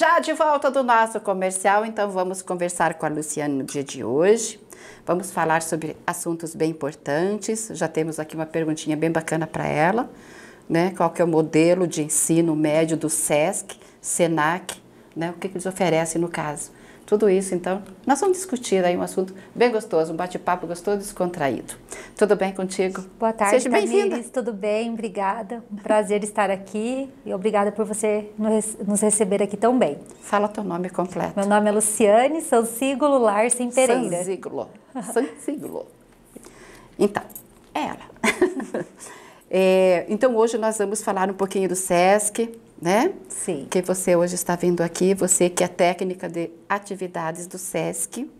Já de volta do nosso comercial, então vamos conversar com a Luciane no dia de hoje. Vamos falar sobre assuntos bem importantes. Já temos aqui uma perguntinha bem bacana para ela, né? Qual que é o modelo de ensino médio do SESC, SENAC, né? O que, que eles oferecem no caso? Tudo isso, então, nós vamos discutir aí um assunto bem gostoso, um bate-papo gostoso, descontraído. Tudo bem contigo? Boa tarde, Seja bem-vinda. Tudo bem? Obrigada. Um prazer estar aqui e obrigada por você nos receber aqui tão bem. Fala teu nome completo. Meu nome é Luciane Sansígulo Larsen Pereira. Sansígulo. Sansígulo. Então, é ela. É, então hoje nós vamos falar um pouquinho do SESC, né? Sim. Que você hoje está vindo aqui, você que é técnica de atividades do SESC.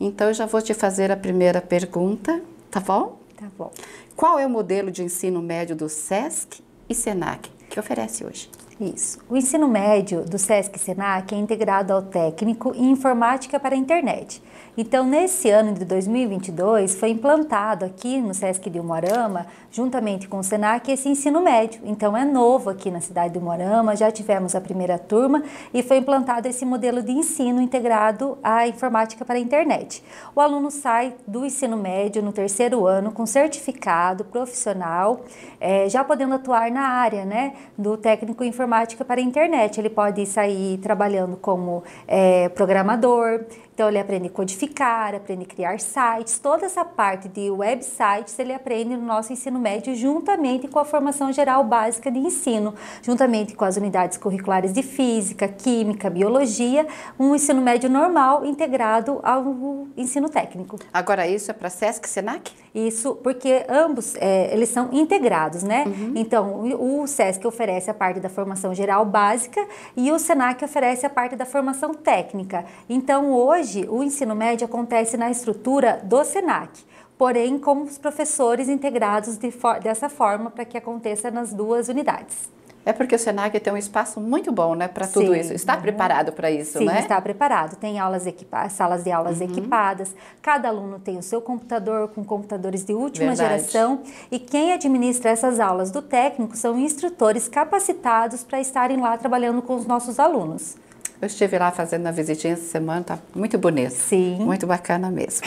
Então eu já vou te fazer a primeira pergunta, tá bom? Tá bom. Qual é o modelo de ensino médio do SESC e SENAC que oferece hoje? Isso. O ensino médio do SESC Senac é integrado ao técnico em informática para a internet. Então, nesse ano de 2022, foi implantado aqui no SESC de Umuarama, juntamente com o Senac, esse ensino médio. Então, é novo aqui na cidade de Umuarama, já tivemos a primeira turma e foi implantado esse modelo de ensino integrado à informática para a internet. O aluno sai do ensino médio no terceiro ano com certificado profissional, é, já podendo atuar na área né, do técnico informático informática para a internet. Ele pode sair trabalhando como é, programador, então ele aprende a codificar, aprende a criar sites, toda essa parte de websites ele aprende no nosso ensino médio juntamente com a formação geral básica de ensino, juntamente com as unidades curriculares de física, química, biologia, um ensino médio normal integrado ao ensino técnico. Agora isso é para SESC, SENAC? Isso, porque ambos é, eles são integrados, né? Uhum. Então o, o SESC oferece a parte da formação geral básica e o SENAC oferece a parte da formação técnica. Então hoje Hoje, o ensino médio acontece na estrutura do SENAC, porém com os professores integrados de for dessa forma para que aconteça nas duas unidades. É porque o Senac tem um espaço muito bom, né, para tudo Sim, isso. Está uhum. preparado para isso, Sim, né? Sim, está preparado. Tem aulas salas de aulas uhum. equipadas. Cada aluno tem o seu computador com computadores de última Verdade. geração e quem administra essas aulas do técnico são instrutores capacitados para estarem lá trabalhando com os nossos alunos. Eu estive lá fazendo uma visitinha essa semana, tá muito bonito. Sim. Muito bacana mesmo.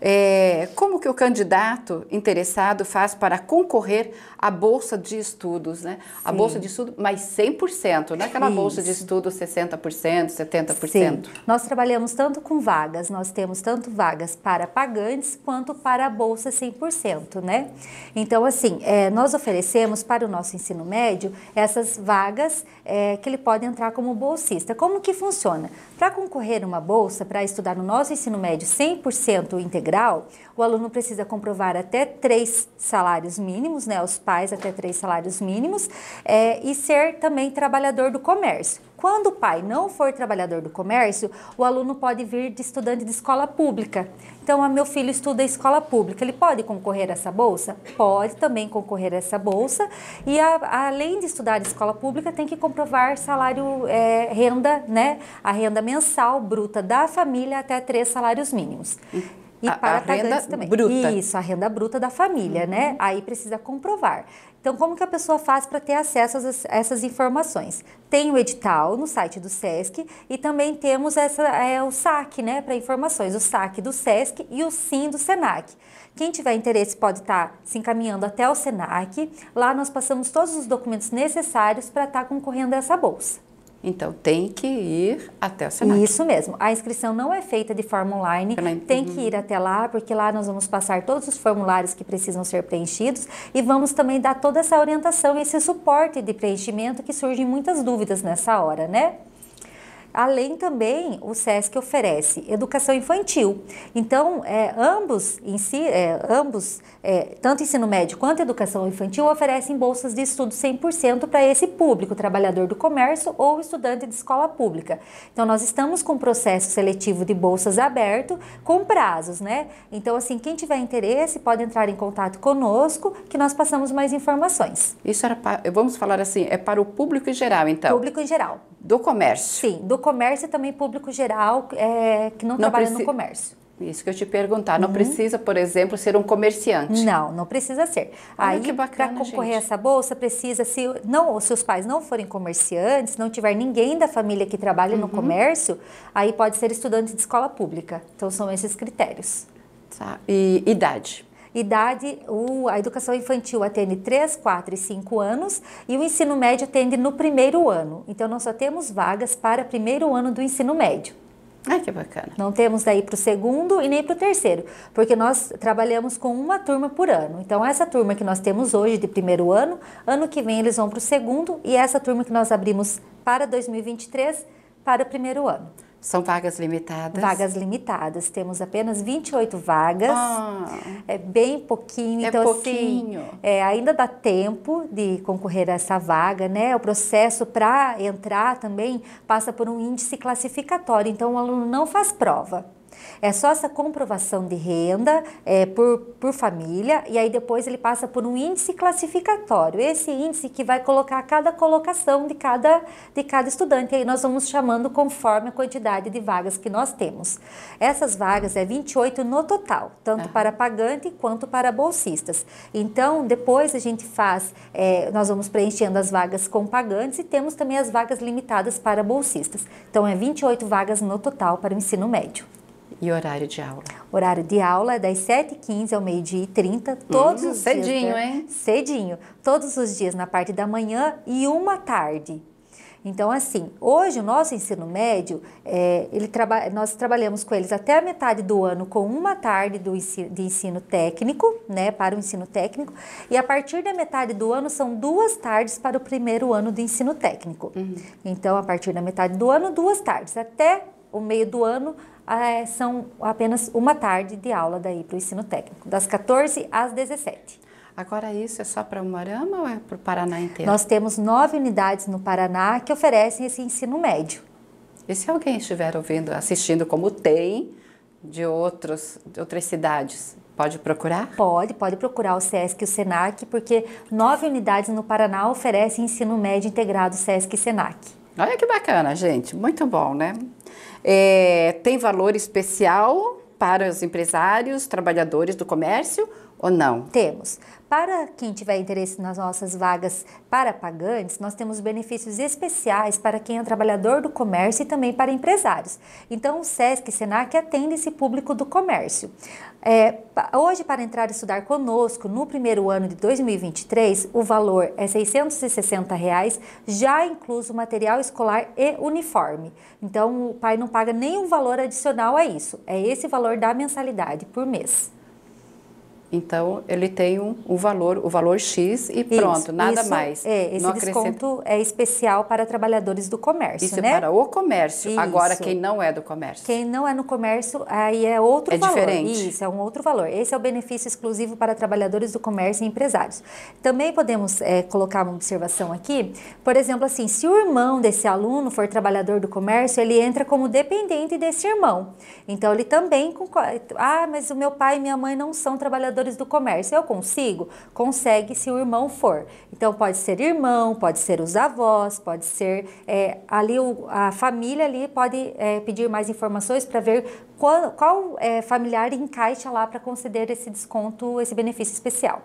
É, como que o candidato interessado faz para concorrer à bolsa de estudos, né? Sim. A bolsa de estudo, mas 100%, não é aquela Isso. bolsa de estudo 60%, 70%. Sim. Nós trabalhamos tanto com vagas, nós temos tanto vagas para pagantes quanto para a bolsa 100%, né? Então, assim, é, nós oferecemos para o nosso ensino médio essas vagas é, que ele pode entrar como bolsista. Como que funciona? Para concorrer uma bolsa, para estudar no nosso ensino médio 100% integral, integral, o aluno precisa comprovar até três salários mínimos, né, os pais até três salários mínimos, é, e ser também trabalhador do comércio. Quando o pai não for trabalhador do comércio, o aluno pode vir de estudante de escola pública. Então, ah, meu filho estuda em escola pública, ele pode concorrer a essa bolsa? Pode também concorrer a essa bolsa. E a, além de estudar em escola pública, tem que comprovar salário, é, renda, né? A renda mensal bruta da família até três salários mínimos. E a, para a renda também. Bruta. Isso, a renda bruta da família, né? uhum. né? Aí precisa comprovar. Então, como que a pessoa faz para ter acesso a essas informações? Tem o edital no site do SESC e também temos essa, é, o SAC, né, para informações, o SAC do SESC e o SIM do SENAC. Quem tiver interesse pode estar tá se encaminhando até o SENAC. Lá nós passamos todos os documentos necessários para estar tá concorrendo a essa bolsa. Então tem que ir até o Senac. Isso mesmo. A inscrição não é feita de forma online. Tem que uhum. ir até lá, porque lá nós vamos passar todos os formulários que precisam ser preenchidos e vamos também dar toda essa orientação, esse suporte de preenchimento que surgem muitas dúvidas nessa hora, né? Além também, o SESC oferece educação infantil. Então, é, ambos, em si, é, ambos é, tanto ensino médio quanto educação infantil, oferecem bolsas de estudo 100% para esse público, trabalhador do comércio ou estudante de escola pública. Então, nós estamos com um processo seletivo de bolsas aberto, com prazos, né? Então, assim, quem tiver interesse pode entrar em contato conosco, que nós passamos mais informações. Isso era, vamos falar assim, é para o público em geral, então? Público em geral. Do comércio? Sim, do comércio e também público geral é, que não, não trabalha no comércio. Isso que eu te perguntar. Não uhum. precisa, por exemplo, ser um comerciante. Não, não precisa ser. Olha Aí, para concorrer gente. a essa bolsa, precisa, se não, os seus pais não forem comerciantes, não tiver ninguém da família que trabalhe uhum. no comércio, aí pode ser estudante de escola pública. Então, são esses critérios. Tá. E idade? idade, o, a educação infantil atende 3, 4 e 5 anos e o ensino médio atende no primeiro ano. Então, nós só temos vagas para primeiro ano do ensino médio. Ah, que bacana. Não temos daí para o segundo e nem para o terceiro, porque nós trabalhamos com uma turma por ano. Então, essa turma que nós temos hoje de primeiro ano, ano que vem eles vão para o segundo e essa turma que nós abrimos para 2023 para o primeiro ano. São vagas limitadas? Vagas limitadas. Temos apenas 28 vagas. Ah, é bem pouquinho. É então, assim, pouquinho. Assim, é, ainda dá tempo de concorrer a essa vaga, né? O processo para entrar também passa por um índice classificatório. Então, o aluno não faz prova. É só essa comprovação de renda é, por, por família e aí depois ele passa por um índice classificatório. Esse índice que vai colocar cada colocação de cada, de cada estudante. E aí nós vamos chamando conforme a quantidade de vagas que nós temos. Essas vagas é 28 no total, tanto uhum. para pagante quanto para bolsistas. Então, depois a gente faz, é, nós vamos preenchendo as vagas com pagantes e temos também as vagas limitadas para bolsistas. Então, é 28 vagas no total para o ensino médio. E horário de aula? Horário de aula é das 7h15 ao meio-dia e 30, hum, todos hum, os cedinho, dias. Cedinho, né? hein? Cedinho. Todos os dias na parte da manhã e uma tarde. Então, assim, hoje o nosso ensino médio, é, ele traba nós trabalhamos com eles até a metade do ano com uma tarde do ensino, de ensino técnico, né, para o ensino técnico, e a partir da metade do ano são duas tardes para o primeiro ano do ensino técnico. Uhum. Então, a partir da metade do ano, duas tardes, até o meio do ano é, são apenas uma tarde de aula daí para o ensino técnico, das 14 às 17. Agora isso é só para o Umarama ou é para o Paraná inteiro? Nós temos nove unidades no Paraná que oferecem esse ensino médio. E se alguém estiver ouvindo, assistindo como tem, de, outros, de outras cidades, pode procurar? Pode, pode procurar o SESC e o SENAC, porque nove unidades no Paraná oferecem ensino médio integrado SESC e SENAC. Olha que bacana, gente. Muito bom, né? É, tem valor especial para os empresários, trabalhadores do comércio ou não? Temos. Para quem tiver interesse nas nossas vagas para pagantes, nós temos benefícios especiais para quem é trabalhador do comércio e também para empresários. Então, o SESC e SENAC atendem esse público do comércio. É, hoje, para entrar e estudar conosco no primeiro ano de 2023, o valor é R$ 660, reais, já incluso material escolar e uniforme. Então, o pai não paga nenhum valor adicional a isso. É esse valor da mensalidade por mês. Então, ele tem um, um, valor, o valor X e pronto, nada isso, mais. É, esse não desconto acrescenta... é especial para trabalhadores do comércio, isso é né? Isso, é para o comércio. Isso. Agora, quem não é do comércio. Quem não é no comércio, aí é outro é valor. É diferente. Isso, é um outro valor. Esse é o benefício exclusivo para trabalhadores do comércio e empresários. Também podemos é, colocar uma observação aqui. Por exemplo, assim, se o irmão desse aluno for trabalhador do comércio, ele entra como dependente desse irmão. Então, ele também... Concorre... Ah, mas o meu pai e minha mãe não são trabalhadores trabalhadores do comércio. Eu consigo? Consegue se o irmão for. Então pode ser irmão, pode ser os avós, pode ser é, ali o, a família ali pode é, pedir mais informações para ver qual, qual é, familiar encaixa lá para conceder esse desconto, esse benefício especial.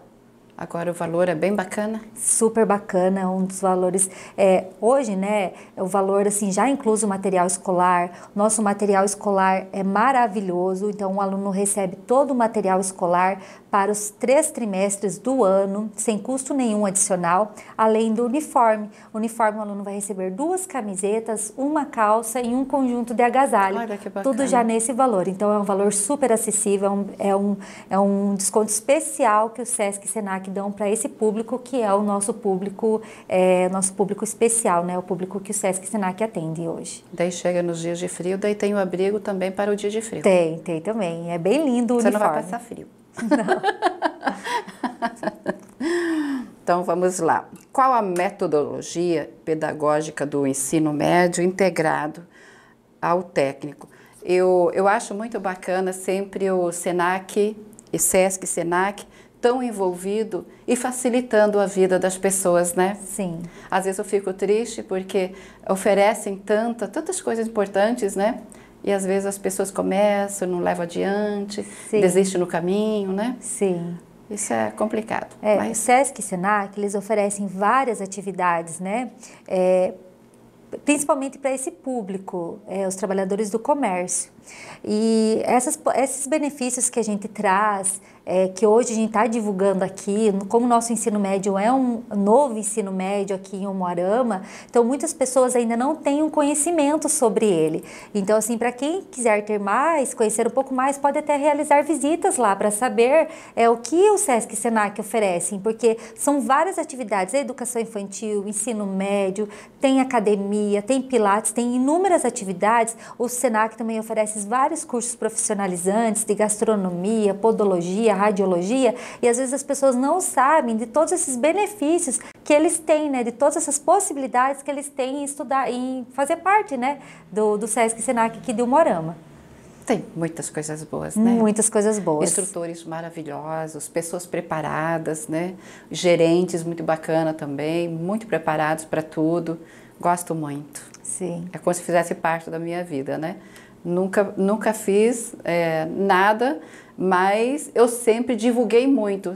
Agora o valor é bem bacana? Super bacana, um dos valores. É, hoje, né, o é valor assim já inclui o material escolar. Nosso material escolar é maravilhoso, então o aluno recebe todo o material escolar para os três trimestres do ano, sem custo nenhum adicional, além do uniforme. O uniforme o aluno vai receber duas camisetas, uma calça e um conjunto de agasalho. Olha que bacana. Tudo já nesse valor. Então é um valor super acessível, é um, é um é desconto especial que o Sesc Senac que dão para esse público que é o nosso público, é, nosso público especial, né? O público que o Sesc Senac atende hoje. Daí chega nos dias de frio, daí tem o abrigo também para o dia de frio. Tem, tem também. É bem lindo o Você uniforme. Você não vai passar frio. Não. então vamos lá. Qual a metodologia pedagógica do ensino médio integrado ao técnico? Eu, eu acho muito bacana sempre o SENAC e SESC e SENAC tão envolvido e facilitando a vida das pessoas, né? Sim. Às vezes eu fico triste porque oferecem tanta, tantas coisas importantes, né? E às vezes as pessoas começam, não levam adiante, Sim. desistem no caminho, né? Sim. Isso é complicado. É, mas... O SESC é e SENAC, eles oferecem várias atividades, né? É, principalmente para esse público, é, os trabalhadores do comércio. E essas, esses benefícios que a gente traz, é, que hoje a gente está divulgando aqui, como o nosso ensino médio é um novo ensino médio aqui em Umuarama, então muitas pessoas ainda não têm um conhecimento sobre ele. Então, assim, para quem quiser ter mais, conhecer um pouco mais, pode até realizar visitas lá para saber é, o que o SESC e SENAC oferecem, porque são várias atividades, é educação infantil, ensino médio, tem academia, tem pilates, tem inúmeras atividades. O SENAC também oferece vários cursos profissionalizantes de gastronomia, podologia, a radiologia, e às vezes as pessoas não sabem de todos esses benefícios que eles têm, né, de todas essas possibilidades que eles têm em estudar, em fazer parte, né, do, do SESC SENAC aqui de Umorama. Tem muitas coisas boas, né? Muitas coisas boas. Instrutores maravilhosos, pessoas preparadas, né? Gerentes muito bacana também, muito preparados para tudo. Gosto muito. Sim. É como se fizesse parte da minha vida, né? Nunca, nunca fiz é, nada, mas eu sempre divulguei muito,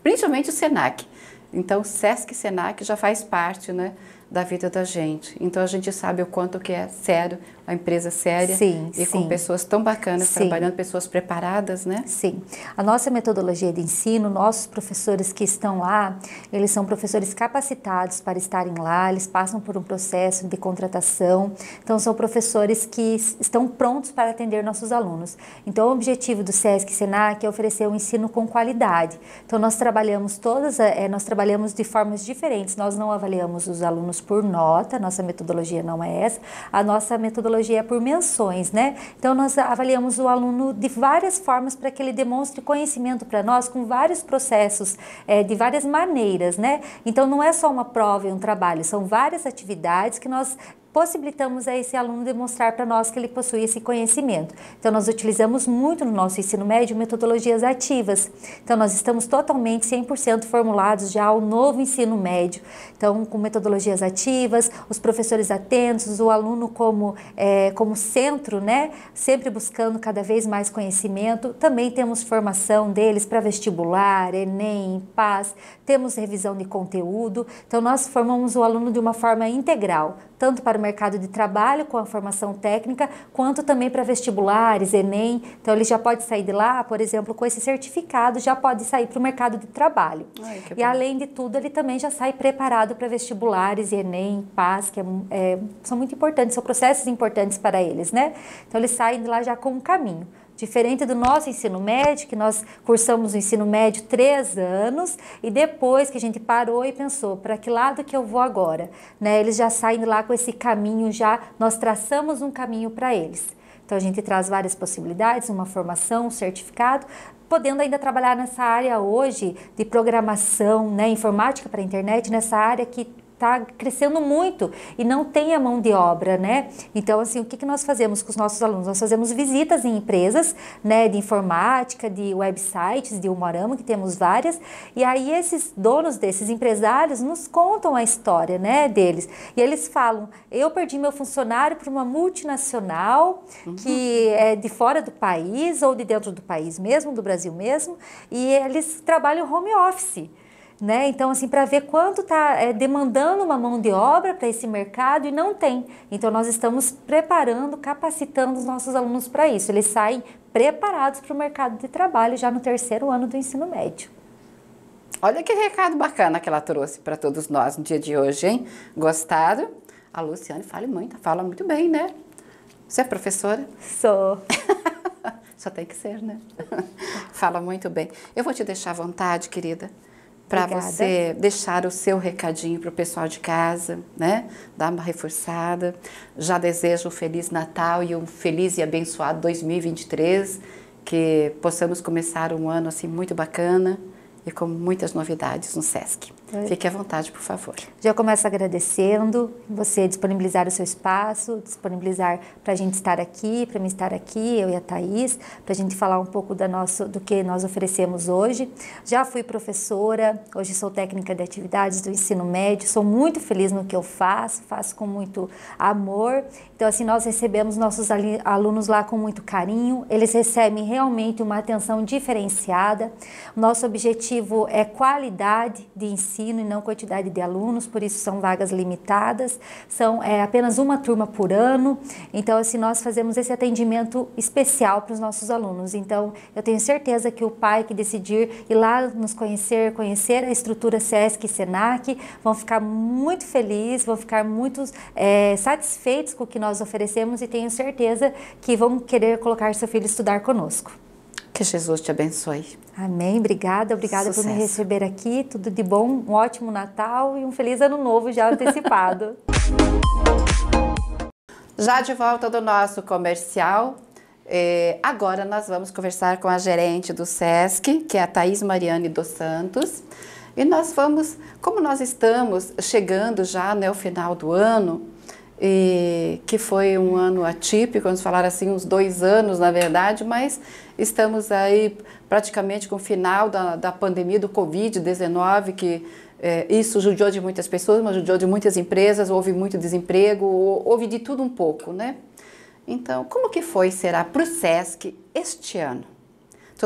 principalmente o SENAC. Então, SESC e SENAC já faz parte né, da vida da gente. Então a gente sabe o quanto que é sério, a empresa séria sim, e sim. com pessoas tão bacanas sim. trabalhando, pessoas preparadas, né? Sim. A nossa metodologia de ensino, nossos professores que estão lá, eles são professores capacitados para estarem lá, eles passam por um processo de contratação. Então são professores que estão prontos para atender nossos alunos. Então o objetivo do SESC Senac é oferecer um ensino com qualidade. Então nós trabalhamos todas, eh, nós trabalhamos de formas diferentes. Nós não avaliamos os alunos por nota, nossa metodologia não é essa, a nossa metodologia é por menções, né? Então nós avaliamos o aluno de várias formas para que ele demonstre conhecimento para nós com vários processos, é, de várias maneiras, né? Então não é só uma prova e um trabalho, são várias atividades que nós possibilitamos a esse aluno demonstrar para nós que ele possui esse conhecimento. Então, nós utilizamos muito no nosso ensino médio metodologias ativas. Então, nós estamos totalmente 100% formulados já ao novo ensino médio. Então, com metodologias ativas, os professores atentos, o aluno como, é, como centro, né? Sempre buscando cada vez mais conhecimento. Também temos formação deles para vestibular, Enem, Paz, temos revisão de conteúdo. Então, nós formamos o aluno de uma forma integral, tanto para o mercado de trabalho com a formação técnica, quanto também para vestibulares, Enem. Então ele já pode sair de lá, por exemplo, com esse certificado, já pode sair para o mercado de trabalho. Ai, e bom. além de tudo, ele também já sai preparado para vestibulares, Enem, PAS, que é, é, são muito importantes, são processos importantes para eles, né? Então ele sai de lá já com um caminho. Diferente do nosso ensino médio, que nós cursamos o ensino médio três anos e depois que a gente parou e pensou, para que lado que eu vou agora? Né? Eles já saem lá com esse caminho, já nós traçamos um caminho para eles. Então a gente traz várias possibilidades, uma formação, um certificado, podendo ainda trabalhar nessa área hoje de programação, né, informática para a internet, nessa área que está crescendo muito e não tem a mão de obra, né? Então, assim, o que, que nós fazemos com os nossos alunos? Nós fazemos visitas em empresas, né, de informática, de websites, de Umorama, que temos várias, e aí esses donos desses empresários nos contam a história, né, deles. E eles falam, eu perdi meu funcionário para uma multinacional uhum. que é de fora do país ou de dentro do país mesmo, do Brasil mesmo, e eles trabalham home office. Né? Então, assim, para ver quanto está é, demandando uma mão de obra para esse mercado e não tem. Então, nós estamos preparando, capacitando os nossos alunos para isso. Eles saem preparados para o mercado de trabalho já no terceiro ano do ensino médio. Olha que recado bacana que ela trouxe para todos nós no dia de hoje, hein? Gostaram? A Luciane fala muito, fala muito bem, né? Você é professora? Sou. Só tem que ser, né? fala muito bem. Eu vou te deixar à vontade, querida para você deixar o seu recadinho para o pessoal de casa, né? Dar uma reforçada. Já desejo um feliz Natal e um feliz e abençoado 2023, que possamos começar um ano assim muito bacana e com muitas novidades no SESC. Tá. Fique à vontade, por favor. Já começo agradecendo você disponibilizar o seu espaço, disponibilizar para a gente estar aqui, para mim estar aqui, eu e a Thaís, para a gente falar um pouco da nosso, do que nós oferecemos hoje. Já fui professora, hoje sou técnica de atividades do ensino médio, sou muito feliz no que eu faço, faço com muito amor. Então, assim, nós recebemos nossos alunos lá com muito carinho, eles recebem realmente uma atenção diferenciada. Nosso objetivo é qualidade de ensino ensino e não quantidade de alunos, por isso são vagas limitadas, são é, apenas uma turma por ano. Então, assim, nós fazemos esse atendimento especial para os nossos alunos. Então, eu tenho certeza que o pai que decidir ir lá nos conhecer, conhecer a estrutura SESC e SENAC, vão ficar muito felizes, vão ficar muito é, satisfeitos com o que nós oferecemos e tenho certeza que vão querer colocar seu filho estudar conosco. Que Jesus te abençoe. Amém. Obrigada, obrigada Sucesso. por me receber aqui. Tudo de bom, um ótimo Natal e um feliz ano novo já antecipado. já de volta do nosso comercial, é, agora nós vamos conversar com a gerente do SESC, que é a Thais Mariane dos Santos. E nós vamos, como nós estamos chegando já né, final do ano, e que foi um ano atípico, vamos falar assim, uns dois anos na verdade, mas estamos aí praticamente com o final da, da pandemia do Covid-19, que é, isso judiou de muitas pessoas, mas judiou de muitas empresas, houve muito desemprego, houve de tudo um pouco, né? Então, como que foi, será, para o SESC este ano?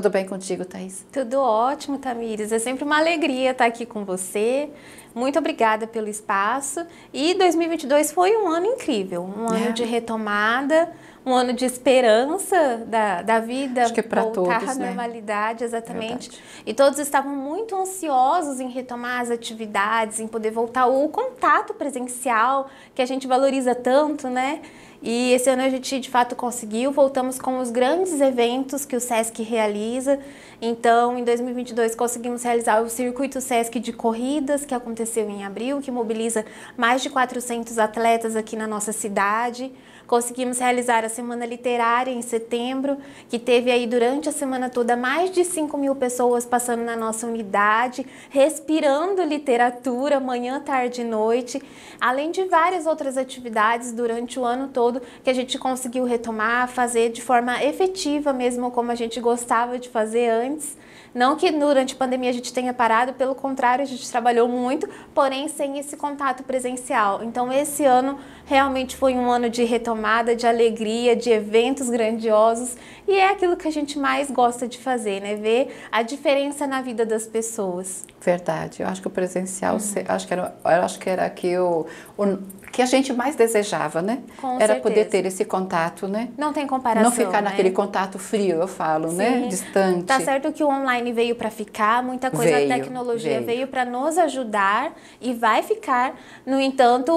Tudo bem contigo, Thaís? Tudo ótimo, Tamires. É sempre uma alegria estar aqui com você. Muito obrigada pelo espaço. E 2022 foi um ano incrível, um ano é. de retomada, um ano de esperança da, da vida Acho que é voltar todos, né? normalidade, exatamente. Verdade. E todos estavam muito ansiosos em retomar as atividades, em poder voltar ao contato presencial que a gente valoriza tanto, né? E esse ano a gente de fato conseguiu, voltamos com os grandes eventos que o SESC realiza. Então, em 2022 conseguimos realizar o circuito SESC de corridas que aconteceu em abril, que mobiliza mais de 400 atletas aqui na nossa cidade. Conseguimos realizar a Semana Literária em setembro, que teve aí durante a semana toda mais de 5 mil pessoas passando na nossa unidade, respirando literatura manhã, tarde e noite, além de várias outras atividades durante o ano todo que a gente conseguiu retomar, fazer de forma efetiva mesmo como a gente gostava de fazer antes. Não que durante a pandemia a gente tenha parado, pelo contrário, a gente trabalhou muito, porém sem esse contato presencial. Então esse ano realmente foi um ano de retomada, de alegria, de eventos grandiosos e é aquilo que a gente mais gosta de fazer, né? Ver a diferença na vida das pessoas. Verdade. Eu acho que o presencial, uhum. acho que era, acho que era aqui o, o que a gente mais desejava, né? Com Era certeza. poder ter esse contato, né? Não tem comparação. Não ficar né? naquele contato frio, eu falo, né? Sim. né? Distante. Tá certo que o online veio para ficar, muita coisa veio, a tecnologia veio, veio para nos ajudar e vai ficar. No entanto,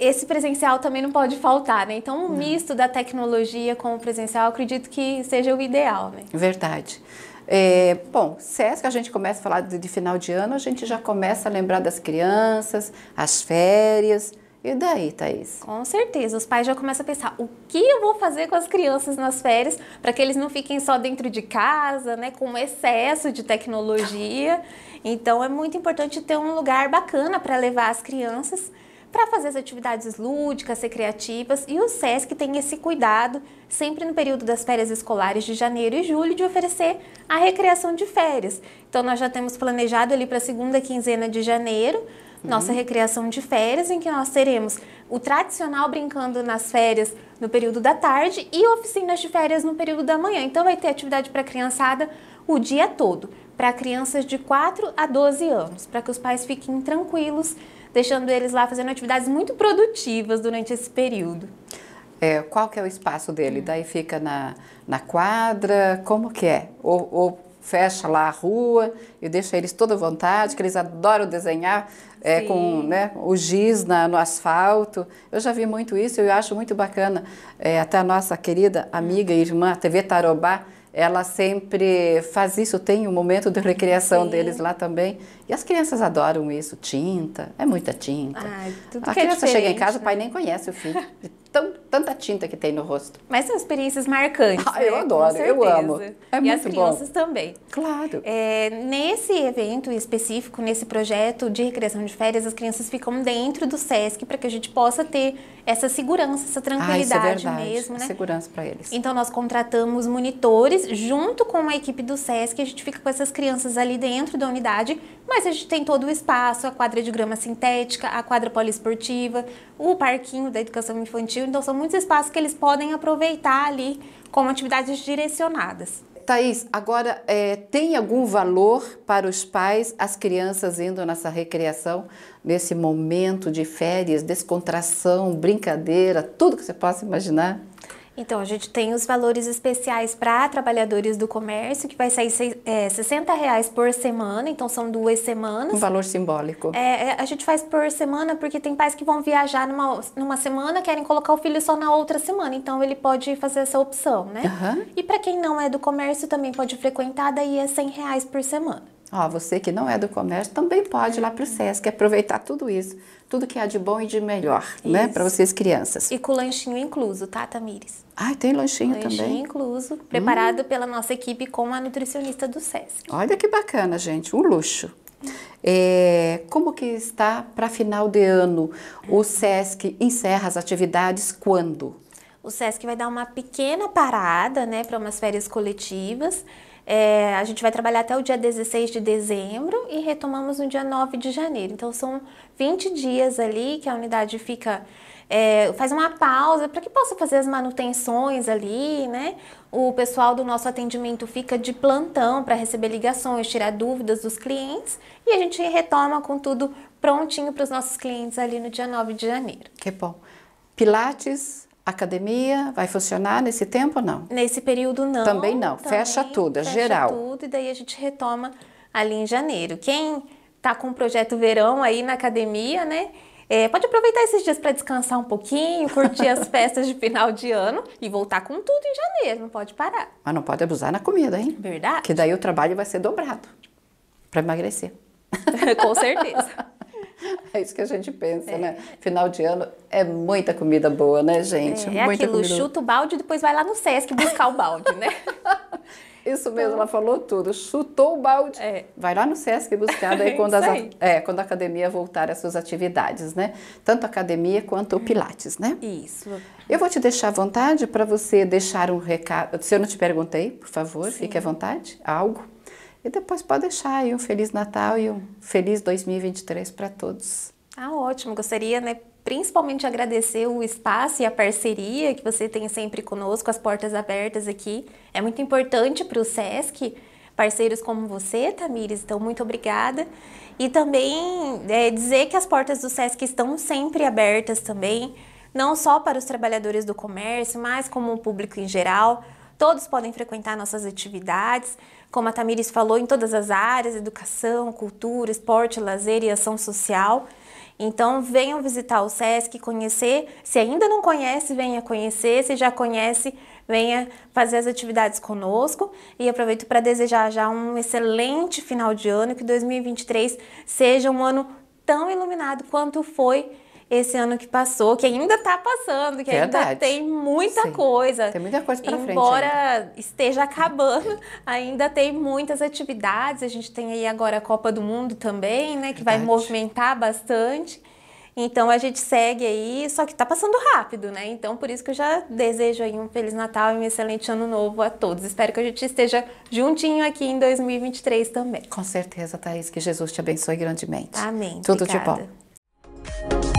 esse presencial também não pode faltar, né? Então, um não. misto da tecnologia com o presencial, acredito que seja o ideal, né? Verdade. É, bom, SESC, é a gente começa a falar de, de, final de ano, a gente já começa a lembrar das crianças, as férias, e daí, Thaís? Com certeza, os pais já começam a pensar o que eu vou fazer com as crianças nas férias para que eles não fiquem só dentro de casa, né, com excesso de tecnologia. Então é muito importante ter um lugar bacana para levar as crianças para fazer as atividades lúdicas, ser criativas, e o SESC tem esse cuidado, sempre no período das férias escolares de janeiro e julho, de oferecer a recreação de férias. Então, nós já temos planejado ali para a segunda quinzena de janeiro nossa uhum. recreação de férias, em que nós teremos o tradicional brincando nas férias no período da tarde e oficinas de férias no período da manhã. Então vai ter atividade para a criançada o dia todo, para crianças de 4 a 12 anos, para que os pais fiquem tranquilos, deixando eles lá fazendo atividades muito produtivas durante esse período. É, qual que é o espaço dele? Hum. Daí fica na, na quadra, como que é? Ou, ou fecha lá a rua, e deixa eles toda à vontade, que eles adoram desenhar é, com né, o giz na, no asfalto. Eu já vi muito isso, eu acho muito bacana. É, até a nossa querida amiga e irmã, a TV Tarobá, ela sempre faz isso, tem um momento de recreação deles lá também. E as crianças adoram isso, tinta, é muita tinta. Ai, a é criança é chega em casa, né? o pai né? nem conhece o filho, tão, tanta tinta que tem no rosto. Mas são experiências marcantes. Ah, né? eu adoro, eu amo. É e muito as crianças bom. também. Claro. É, nesse evento específico, nesse projeto de recreação de férias, as crianças ficam dentro do SESC para que a gente possa ter essa segurança, essa ah, é tranquilidade ah, é mesmo, né? Segurança para eles. Então nós contratamos monitores junto com a equipe do SESC, a gente fica com essas crianças ali dentro da unidade, mas a gente tem todo o espaço, a quadra de grama sintética, a quadra poliesportiva, o parquinho da educação infantil, então são muitos espaços que eles podem aproveitar ali como atividades direcionadas. Thaís, agora é, tem algum valor para os pais as crianças indo nessa recreação, nesse momento de férias, descontração, brincadeira, tudo que você possa imaginar? Então, a gente tem os valores especiais para trabalhadores do comércio, que vai sair é, 60 reais por semana, então são duas semanas. Um valor simbólico. É, é, a gente faz por semana porque tem pais que vão viajar numa, numa semana, querem colocar o filho só na outra semana, então ele pode fazer essa opção, né? Uhum. E para quem não é do comércio, também pode frequentar, daí é 100 reais por semana. Ó, você que não é do comércio também pode ir lá para o SESC aproveitar tudo isso, tudo que há de bom e de melhor, né, isso. né, para vocês crianças. E com lanchinho incluso, tá, Tamires? Ah, tem lanchinho, lanchinho também. Lanchinho incluso, preparado hum. pela nossa equipe com a nutricionista do SESC. Olha que bacana, gente, um luxo. É, como que está para final de ano? O SESC encerra as atividades quando? O SESC vai dar uma pequena parada, né, para umas férias coletivas. É, a gente vai trabalhar até o dia 16 de dezembro e retomamos no dia 9 de janeiro. Então, são 20 dias ali que a unidade fica. É, faz uma pausa para que possa fazer as manutenções ali, né? O pessoal do nosso atendimento fica de plantão para receber ligações, tirar dúvidas dos clientes e a gente retoma com tudo prontinho para os nossos clientes ali no dia 9 de janeiro. Que bom. Pilates, academia vai funcionar nesse tempo ou não? Nesse período não. Também não. Também fecha tudo, é fecha geral. Fecha tudo e daí a gente retoma ali em janeiro. Quem tá com o projeto verão aí na academia, né? É, pode aproveitar esses dias para descansar um pouquinho, curtir as festas de final de ano e voltar com tudo em janeiro, não pode parar. Mas não pode abusar na comida, hein? Verdade. Que daí o trabalho vai ser dobrado para emagrecer. com certeza. É isso que a gente pensa, é. né? Final de ano é muita comida boa, né, é, gente? É, é muita aquilo, comida... chuta o balde e depois vai lá no Sesc buscar o balde, né? Isso mesmo, então ela falou tudo. Chutou o balde. É. Vai lá no SESC buscar daí é quando, as, é, quando a academia voltar às suas atividades, né? Tanto a academia quanto o Pilates, né? Isso. Eu vou te deixar à vontade para você deixar um recado. Se eu não te perguntei, por favor, Sim. fique à vontade. Algo e depois pode deixar aí um Feliz Natal e um Feliz 2023 para todos. Ah, ótimo. Gostaria, né, principalmente agradecer o espaço e a parceria que você tem sempre conosco, as portas abertas aqui. É muito importante para o SESC. Parceiros como você, Tamires, então muito obrigada. E também é, dizer que as portas do SESC estão sempre abertas também, não só para os trabalhadores do comércio, mas como o público em geral. Todos podem frequentar nossas atividades como a Tamires falou, em todas as áreas, educação, cultura, esporte, lazer e ação social. Então venham visitar o SESC, conhecer. Se ainda não conhece, venha conhecer. Se já conhece, venha fazer as atividades conosco. E aproveito para desejar já um excelente final de ano, que 2023 seja um ano tão iluminado quanto foi esse ano que passou, que ainda está passando, que Verdade. ainda tem muita Sim. coisa. Tem muita coisa para frente. Embora né? esteja acabando, ainda tem muitas atividades. A gente tem aí agora a Copa do Mundo também, né, que Verdade. vai movimentar bastante. Então a gente segue aí, só que está passando rápido, né? Então por isso que eu já desejo aí um feliz Natal e um excelente ano novo a todos. Espero que a gente esteja juntinho aqui em 2023 também. Com certeza, Thaís, que Jesus te abençoe grandemente. Amém. Tudo obrigada. de bom.